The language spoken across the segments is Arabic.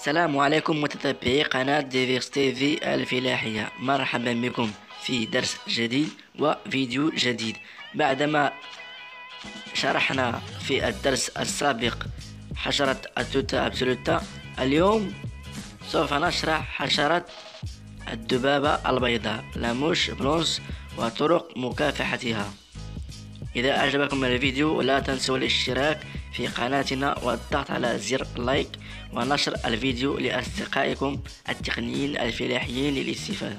السلام عليكم متتبعي قناة ديفيرس في الفلاحية مرحبا بكم في درس جديد وفيديو جديد بعدما شرحنا في الدرس السابق حشرة التوتا أبسولوتا اليوم سوف نشرح حشرة الدبابة البيضاء لاموش بلونس وطرق مكافحتها إذا أعجبكم الفيديو لا تنسوا الاشتراك في قناتنا والضغط على زر لايك ونشر الفيديو لأصدقائكم التقنيين الفلاحيين للاستفادة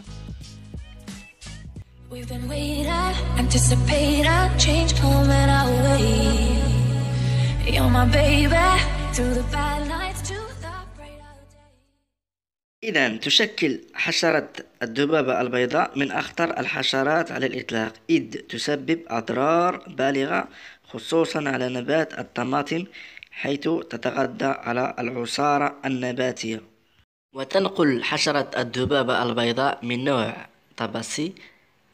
إذا تشكل حشرة الذبابة البيضاء من أخطر الحشرات على الإطلاق إذ تسبب أضرار بالغة خصوصا على نبات الطماطم حيث تتغذى على العصارة النباتية وتنقل حشرة الذبابة البيضاء من نوع طبسي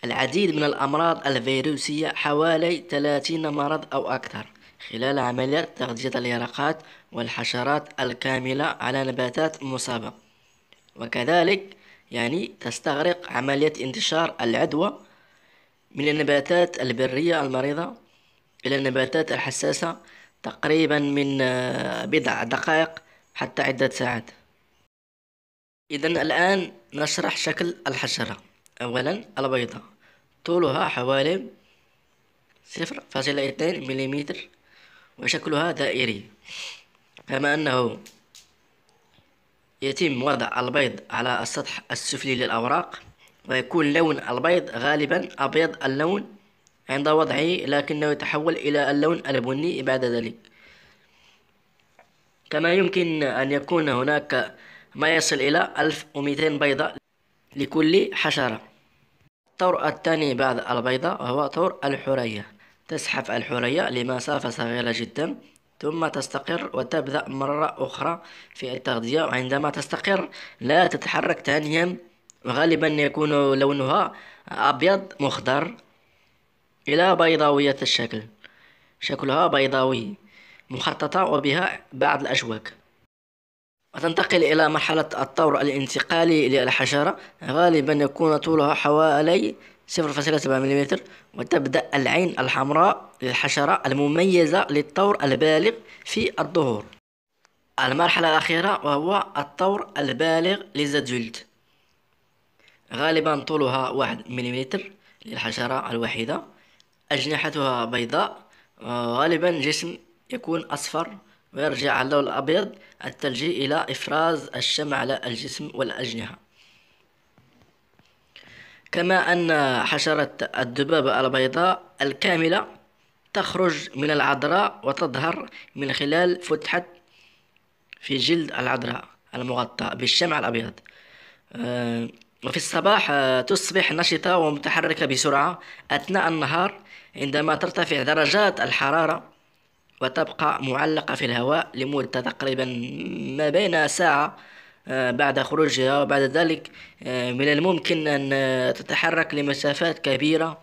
العديد من الأمراض الفيروسية حوالي 30 مرض أو أكثر خلال عمليات تغذية اليرقات والحشرات الكاملة على نباتات مصابة وكذلك يعني تستغرق عملية انتشار العدوى من النباتات البرية المريضة إلى النباتات الحساسة تقريبا من آه، بضع دقائق حتى عدة ساعات إذا الآن نشرح شكل الحشرة أولا البيضة طولها حوالي صفر فاصلة اثنين مليمتر وشكلها دائري كما أنه يتم وضع البيض على السطح السفلي للأوراق ويكون لون البيض غالبا أبيض اللون عند وضعه لكنه يتحول إلى اللون البني بعد ذلك كما يمكن أن يكون هناك ما يصل إلى 1200 بيضة لكل حشرة الطور الثاني بعد البيضة هو طور الحرية تزحف الحرية لمسافة صغيرة جدا ثم تستقر وتبدأ مرة أخرى في التغذية وعندما تستقر لا تتحرك ثانيا وغالبا يكون لونها أبيض مخضر إلى بيضاوية الشكل شكلها بيضاوي مخططة وبها بعض الأشواك وتنتقل إلى مرحلة الطور الانتقالي للحشرة غالبا يكون طولها حوالي 0.7 ملم وتبدأ العين الحمراء للحشرة المميزة للطور البالغ في الظهور المرحلة الأخيرة وهو الطور البالغ للزدولت غالبا طولها 1 ملم للحشرة الوحيدة أجنحتها بيضاء غالبا جسم يكون أصفر ويرجع اللون الأبيض الثلجي إلى إفراز الشمع على الجسم والأجنحة كما أن حشرة الذبابة البيضاء الكاملة تخرج من العذراء وتظهر من خلال فتحة في جلد العذراء المغطى بالشمع الأبيض في الصباح آه، تصبح نشطة ومتحركة بسرعة أثناء النهار عندما ترتفع درجات الحرارة وتبقى معلقة في الهواء لمدة تقريبا ما بين ساعة آه، بعد خروجها وبعد ذلك آه، من الممكن أن تتحرك لمسافات كبيرة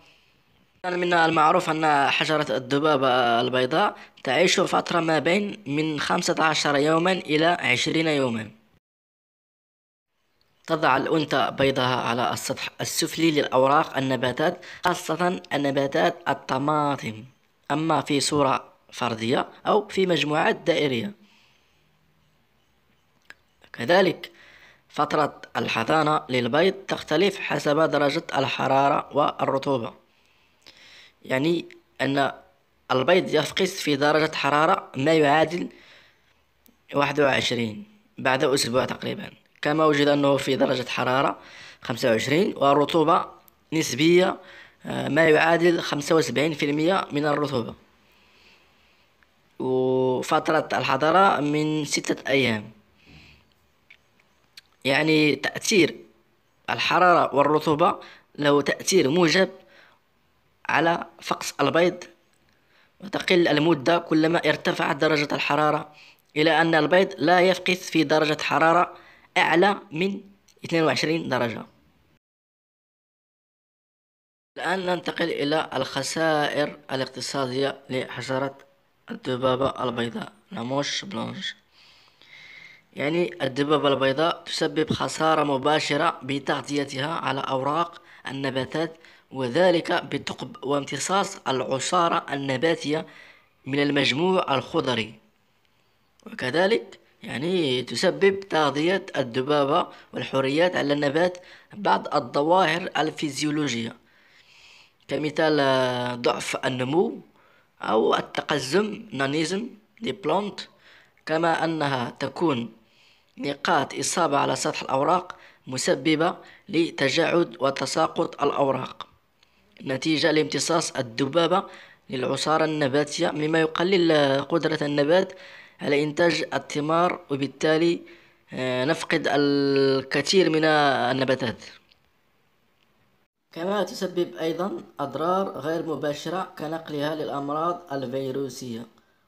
من المعروف أن حجرة الذبابة البيضاء تعيش فترة ما بين من 15 يوما إلى 20 يوما تضع الأنثى بيضها على السطح السفلي للأوراق النباتات خاصة النباتات الطماطم أما في صورة فردية أو في مجموعات دائرية كذلك فترة الحضانة للبيض تختلف حسب درجة الحرارة والرطوبة يعني أن البيض يفقس في درجة حرارة ما يعادل واحد بعد أسبوع تقريبا كما وجد أنه في درجة حرارة 25 والرطوبة نسبية آه، ما يعادل 75% من الرطوبة وفترة الحضارة من ستة أيام يعني تأثير الحرارة والرطوبة له تأثير موجب على فقس البيض وتقل المدة كلما ارتفعت درجة الحرارة إلى أن البيض لا يفقس في درجة حرارة أعلى من 22 درجة الآن ننتقل إلى الخسائر الاقتصادية لحشرة الذبابة البيضاء ناموش بلونج يعني الدبابة البيضاء تسبب خسارة مباشرة بتغذيتها على أوراق النباتات وذلك بثقب وامتصاص العصارة النباتية من المجموع الخضري وكذلك يعني تسبب تغذية الذبابة والحريات على النبات بعض الظواهر الفيزيولوجية كمثال آه، ضعف النمو أو التقزم نانيزم لبلونت كما أنها تكون نقاط إصابة على سطح الأوراق مسببة لتجاعد وتساقط الأوراق نتيجة لامتصاص الذبابة للعصارة النباتية مما يقلل آه، قدرة النبات على إنتاج الثمار وبالتالي آه، نفقد الكثير من النباتات كما تسبب أيضا أضرار غير مباشرة كنقلها للأمراض الفيروسية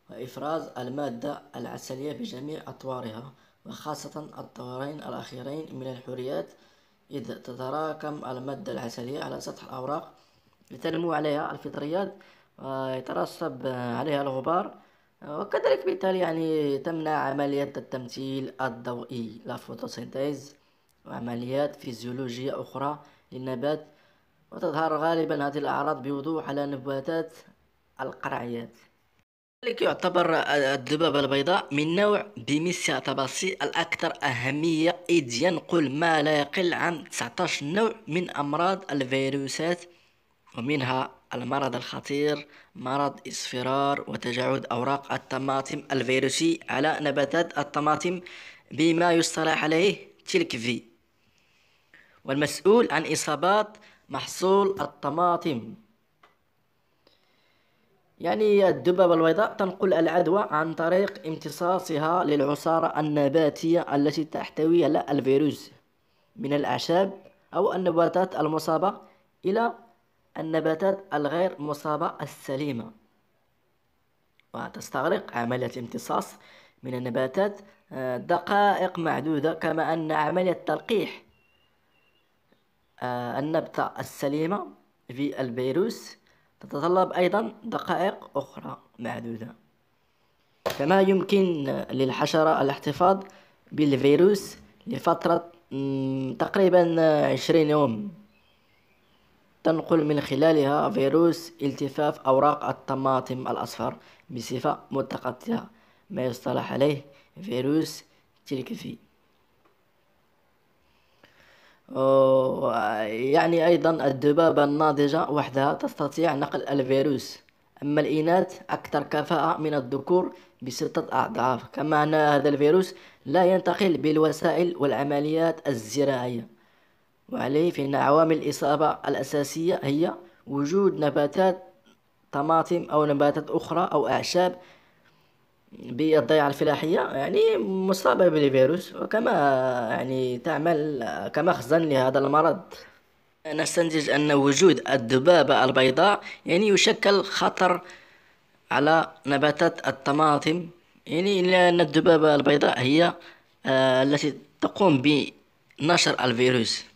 وإفراز المادة العسلية بجميع أطوارها وخاصة الطورين الأخيرين من الحريات إذ تتراكم المادة العسلية على سطح الأوراق لتنمو عليها الفطريات ويترسب عليها الغبار وكذلك بالتالي يعني تمنع عملية التمثيل الضوئي لا فوتوسينتيز وعمليات فيزيولوجية أخرى للنبات وتظهر غالبا هذه الأعراض بوضوح على نباتات القرعيات ذلك يعتبر الذبابة البيضاء من نوع بميسيا تباسي الأكثر أهمية إذ ينقل ما لا يقل عن 19 نوع من أمراض الفيروسات ومنها المرض الخطير مرض اصفرار وتجاعد أوراق الطماطم الفيروسي على نباتات الطماطم بما يصطلح عليه تلك في والمسؤول عن إصابات محصول الطماطم يعني الدببة البيضاء تنقل العدوى عن طريق امتصاصها للعصارة النباتية التي تحتوي على الفيروس من الأعشاب أو النباتات المصابة إلى النباتات الغير مصابة السليمة وتستغرق عملية امتصاص من النباتات آه، دقائق معدودة كما أن عملية تلقيح آه، النبتة السليمة في الفيروس تتطلب أيضا دقائق أخرى معدودة كما يمكن للحشرة الاحتفاظ بالفيروس لفترة تقريبا عشرين يوم تنقل من خلالها فيروس التفاف أوراق الطماطم الأصفر بصفة متقطعة ما يصطلح عليه فيروس تلكفي يعني أيضا الذبابة الناضجة وحدها تستطيع نقل الفيروس أما الإناث أكثر كفاءة من الذكور بستة أضعاف كما أن هذا الفيروس لا ينتقل بالوسائل والعمليات الزراعية وعليه فإن عوامل الإصابة الأساسية هي وجود نباتات طماطم أو نباتات أخرى أو أعشاب بالضيعة الفلاحية يعني مصابة بالفيروس وكما يعني تعمل كمخزن لهذا المرض نستنتج أن وجود الذبابة البيضاء يعني يشكل خطر على نباتات الطماطم يعني لأن الذبابة البيضاء هي آه، التي تقوم بنشر الفيروس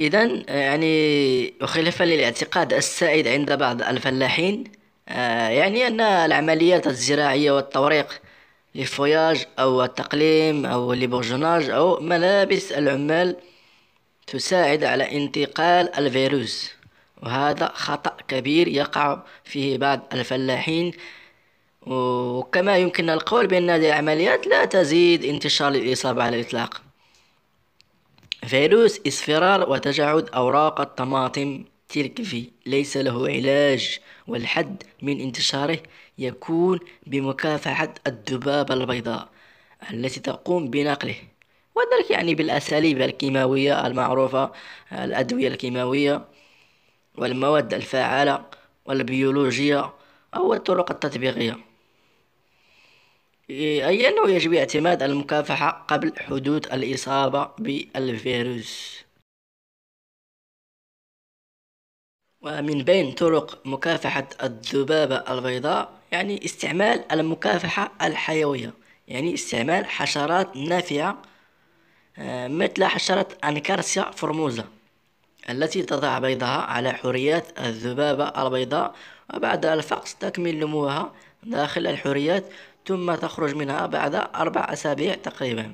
إذا آه، يعني وخلافا للاعتقاد السائد عند بعض الفلاحين آه، يعني أن العمليات الزراعية والتوريق للفوياج أو التقليم أو لبورجوناج أو ملابس العمال تساعد على انتقال الفيروس وهذا خطأ كبير يقع فيه بعض الفلاحين وكما يمكن القول بأن هذه العمليات لا تزيد انتشار الإصابة على الإطلاق فيروس اصفرار وتجعد أوراق الطماطم تلكفي ليس له علاج والحد من انتشاره يكون بمكافحة الذبابة البيضاء التي تقوم بنقله وذلك يعني بالأساليب الكيماوية المعروفة الأدوية الكيماوية والمواد الفعالة والبيولوجية أو الطرق التطبيقية أي أنه يجب اعتماد المكافحة قبل حدوث الإصابة بالفيروس ومن بين طرق مكافحة الذبابة البيضاء يعني استعمال المكافحة الحيوية يعني استعمال حشرات نافعة آه، مثل حشرة أنكارسيا فرموزا التي تضع بيضها على حريات الذبابة البيضاء وبعد الفقس تكمل نموها داخل الحريات ثم تخرج منها بعد أربع أسابيع تقريبا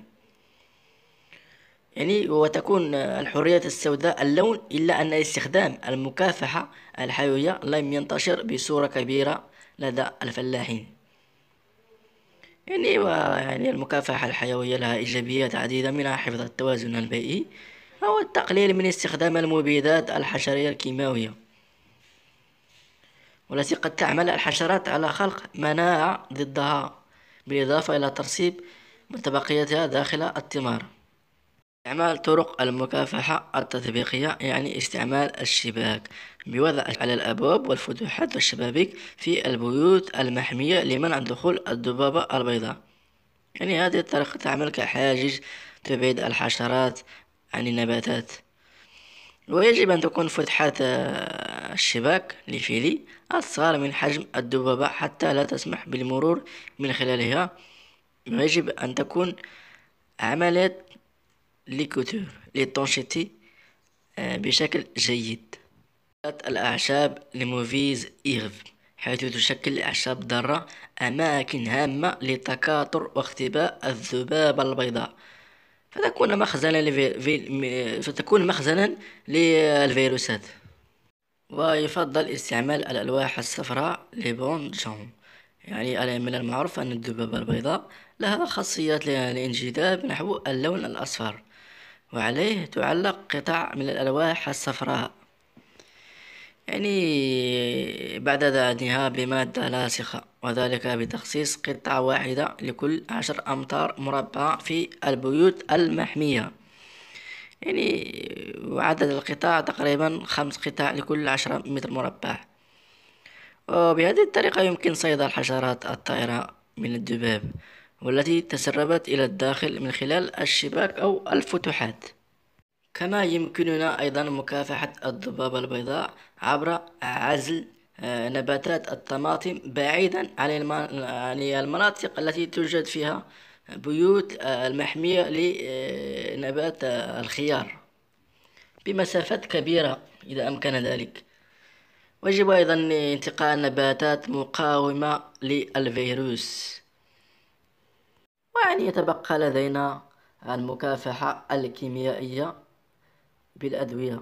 يعني وتكون الحرية السوداء اللون إلا أن استخدام المكافحة الحيوية لم ينتشر بصورة كبيرة لدى الفلاحين يعني ويعني المكافحة الحيوية لها إيجابيات عديدة منها حفظ التوازن البيئي أو التقليل من استخدام المبيدات الحشرية الكيماوية والتي قد تعمل الحشرات على خلق مناعة ضدها بالإضافة إلى ترسيب متبقيتها داخل التمار استعمال طرق المكافحة التطبيقية يعني استعمال الشباك بوضع على الأبواب والفتوحات والشبابيك في البيوت المحمية لمنع دخول الذبابة البيضاء يعني هذه الطريقة تعمل كحاجز تبعد الحشرات عن النباتات ويجب أن تكون فتحات الشباك لفيلي أصغر من حجم الذبابة حتى لا تسمح بالمرور من خلالها يجب أن تكون عملية ليكوتور للتونشيتي آه، بشكل جيد الأعشاب لموفيز إيرف حيث تشكل أعشاب ضارة أماكن هامة لتكاثر واختباء الذبابة البيضاء فتكون مخزنا لفي... فتكون مخزنا للفيروسات ويفضل استعمال الألواح الصفراء لبون جون يعني من المعروف أن الدبابة البيضاء لها خاصيات الانجذاب نحو اللون الأصفر وعليه تعلق قطع من الألواح الصفراء يعني بعد دهنها بمادة لاصقة وذلك بتخصيص قطعة واحدة لكل عشر أمتار مربعة في البيوت المحمية يعني وعدد القطاع تقريبا خمس قطاع لكل عشرة متر مربع وبهذه الطريقة يمكن صيد الحشرات الطائرة من الذباب والتي تسربت إلى الداخل من خلال الشباك أو الفتحات كما يمكننا أيضا مكافحة الذبابة البيضاء عبر عزل آه، نباتات الطماطم بعيدا عن المناطق التي توجد فيها البيوت آه، المحمية لنبات آه، آه، الخيار بمسافات كبيرة إذا أمكن ذلك ويجب أيضا انتقاء نباتات مقاومة للفيروس وأن يتبقى لدينا المكافحة الكيميائية بالأدوية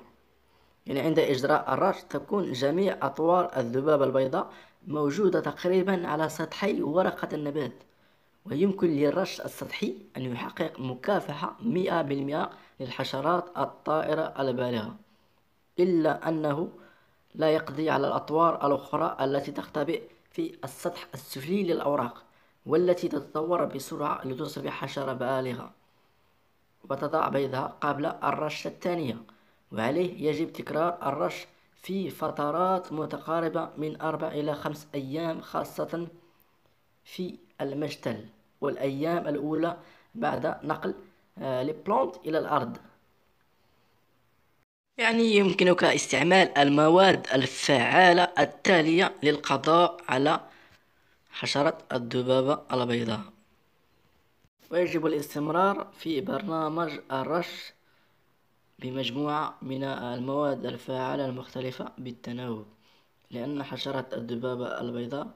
يعني عند إجراء الرش تكون جميع أطوار الذبابة البيضاء موجودة تقريبا على سطحي ورقة النبات ويمكن للرش السطحي أن يحقق مكافحة مئة بالمئة للحشرات الطائرة البالغة إلا أنه لا يقضي على الأطوار الأخرى التي تختبئ في السطح السفلي للأوراق والتي تتطور بسرعة لتصبح حشرة بالغة وتضع بيضها قبل الرشة الثانية وعليه يجب تكرار الرش في فترات متقاربة من أربع إلى خمس أيام خاصة في المجتل والأيام الأولى بعد نقل البلانت آه، إلى الأرض يعني يمكنك استعمال المواد الفعالة التالية للقضاء على حشرة الذبابة البيضاء ويجب الاستمرار في برنامج الرش بمجموعة من المواد الفعالة المختلفة بالتناوب لأن حشرة الذبابة البيضاء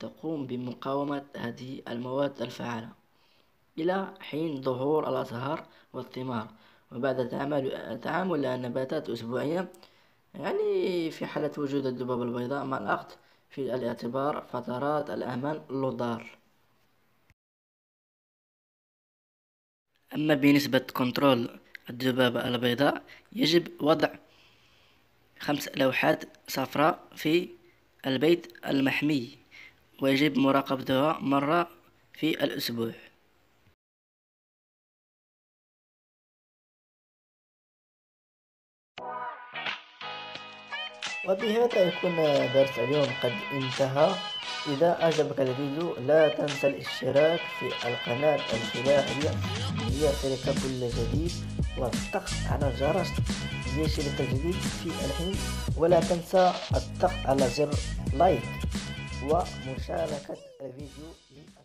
تقوم بمقاومة هذه المواد الفعالة إلى حين ظهور الأزهار والثمار وبعد تعامل تعامل النباتات أسبوعيا يعني في حالة وجود الذباب البيضاء مع الأخذ في الاعتبار فترات الأمان اللودار أما بنسبة كنترول الذبابة البيضاء يجب وضع خمس لوحات صفراء في البيت المحمي ويجب مراقبتها مرة في الأسبوع وبهذا يكون درس اليوم قد انتهى إذا أعجبك الفيديو لا تنسى الاشتراك في القناة الفلاحية ليصلك كل جديد والضغط على الجرس ليصلك الجديد في الحين ولا تنسى الضغط على زر لايك ومشاركة الفيديو